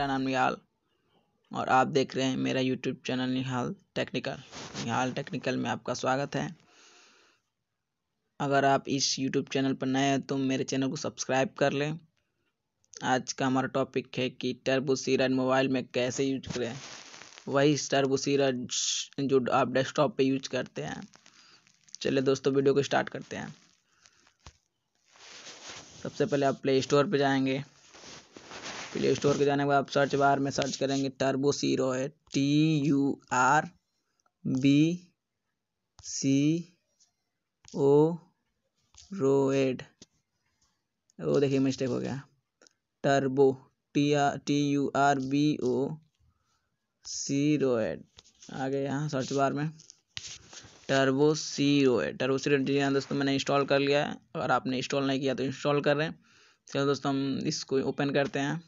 मेरा नाम निहाल और आप देख रहे हैं मेरा YouTube channel Nihal technical Nihal technical में आपका स्वागत है अगर आप इस यूट्यूब चैनल पर नए हैं तो मेरे चैनल को सब्सक्राइब कर लें आज का हमारा टॉपिक है कि टर्बो सीरज मोबाइल में कैसे यूज करें वही टर्बो सीरज जो आप डेस्कटॉप पे यूज करते हैं चलिए दोस्तों वीडियो को स्टार्ट करते हैं सबसे पहले आप प्ले स्टोर पर जाएंगे प्ले स्टोर के जाने के बाद आप सर्च बार में सर्च करेंगे टर्बो सीरो है T U R B C O रो एड वो देखिए मिस्टेक हो गया Turbo T R T U R B O C रो एड आ गए यहाँ सर्च बार में टर्बो सीरो एड टर्बो सीरो जी हाँ दोस्तों मैंने इंस्टॉल कर लिया है अगर आपने इंस्टॉल नहीं किया तो इंस्टॉल कर रहे हैं चलो दोस्तों हम इसको ओपन करते हैं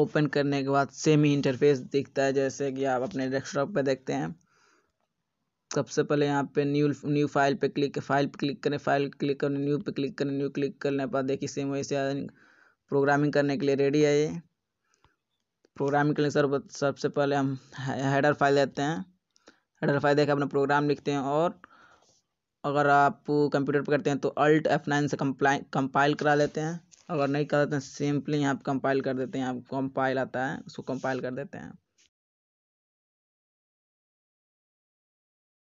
ओपन करने के बाद सेम ही इंटरफेस दिखता है जैसे कि आप अपने डेस्कटॉप पर देखते हैं सबसे पहले यहाँ पे न्यू न्यू फाइल पे क्लिक फाइल पे क्लिक करें फाइल क्लिक करें न्यू पे क्लिक करें न्यू क्लिक करने के बाद देखिए सेम वैसे प्रोग्रामिंग करने के लिए रेडी है ये प्रोग्रामिंग के लिए सर सबसे पहले हम हेडर फाइल देते हैं हेडर फाइल देकर अपना प्रोग्राम लिखते हैं और अगर आप कंप्यूटर पर करते हैं तो अल्ट एफ नाइन से कंप्लाइ कंपाइल करा लेते हैं अगर नहीं करते हैं सिंपली यहाँ पे कंपाइल कर देते हैं यहाँ कंपाइल आता है उसको कंपाइल कर देते हैं